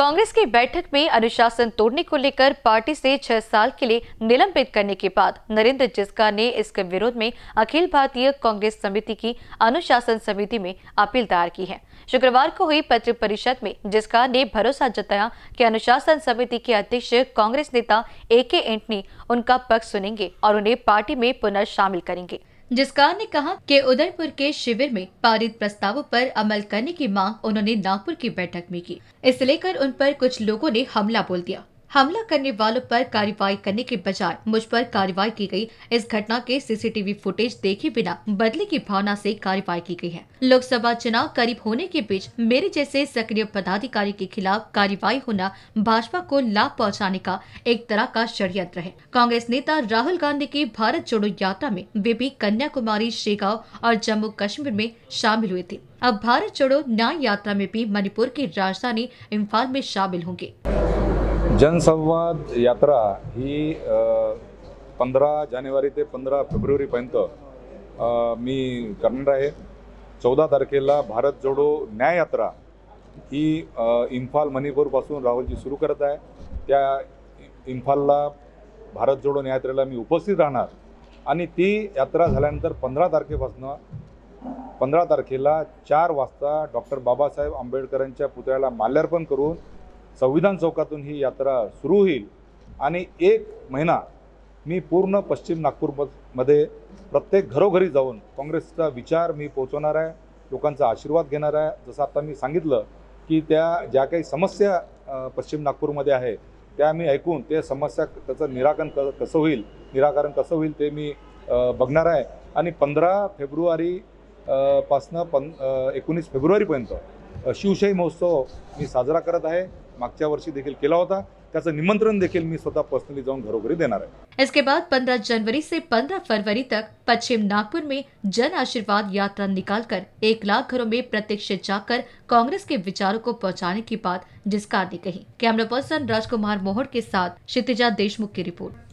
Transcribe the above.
कांग्रेस की बैठक में अनुशासन तोड़ने को लेकर पार्टी से छह साल के लिए निलंबित करने के बाद नरेंद्र जिसका ने इसके विरोध में अखिल भारतीय कांग्रेस समिति की अनुशासन समिति में अपील दायर की है शुक्रवार को हुई पत्र परिषद में जिसका ने भरोसा जताया कि अनुशासन समिति के अध्यक्ष कांग्रेस नेता ए के एंटनी उनका पक्ष सुनेंगे और उन्हें पार्टी में पुनः शामिल करेंगे जिसकार ने कहा कि उदयपुर के शिविर में पारित प्रस्तावों पर अमल करने की मांग उन्होंने नागपुर की बैठक में की इसे लेकर उन पर कुछ लोगों ने हमला बोल दिया हमला करने वालों पर कार्रवाई करने के बजाय मुझ पर कार्रवाई की गई इस घटना के सीसीटीवी फुटेज देखे बिना बदले की भावना से कार्रवाई की गई है लोकसभा चुनाव करीब होने के बीच मेरे जैसे सक्रिय पदाधिकारी के खिलाफ कार्रवाई होना भाजपा को लाभ पहुँचाने का एक तरह का षडयंत्र है कांग्रेस नेता राहुल गांधी की भारत जोड़ो यात्रा में वे भी कन्याकुमारी शेगांव और जम्मू कश्मीर में शामिल हुए थे अब भारत जोड़ो न्याय यात्रा में भी मणिपुर की राजधानी इम्फाल में शामिल होंगे जनसंवाद यात्रा ही पंधरा जानेवारी ते पंधरा फेब्रुवारीपर्यंत मी करणार आहे चौदा तारखेला भारत जोडो न्याय यात्रा ही इम्फाल मणिपूरपासून राहुलजी सुरू करत आहे त्या इम्फालला भारत जोडो न्याय यात्रेला मी उपस्थित राहणार आणि ती यात्रा झाल्यानंतर पंधरा तारखेपासून पंधरा तारखेला चार वाजता डॉक्टर बाबासाहेब आंबेडकरांच्या पुतळ्याला माल्यार्पण करून संविधान चौकातून ही यात्रा सुरू होईल आणि एक महिना मी पूर्ण पश्चिम नागपूरमध्ये प्रत्येक घरोघरी जाऊन काँग्रेसचा विचार मी पोहोचवणार आहे लोकांचा आशीर्वाद घेणार आहे जसं आता मी सांगितलं की त्या ज्या काही समस्या पश्चिम नागपूरमध्ये आहे त्या मी ऐकून ते समस्या त्याचं निराकरण क कसं होईल निराकरण कसं होईल ते मी बघणार आहे आणि पंधरा फेब्रुवारी पासनं पन एकोणीस फेब्रुवारीपर्यंत शिवशाही महोत्सव मी साजरा करत आहे मागच्या वर्षी देखील केला होता त्याचं निमंत्रण देखील मी स्वतः पर्सनली जाऊन घरोघरी देणार है इसके बाद 15 जनवरी से 15 फरवरी तक पश्चिम नागपुर में जन आशीर्वाद यात्रा निकालकर एक लाख घरों में प्रत्यक्ष जाकर कांग्रेस के विचारों को पहुंचाने की बात जिसका आदि कही कैमरा पर्सन राजकुमार मोहर के साथ क्षितिजा देशमुख की रिपोर्ट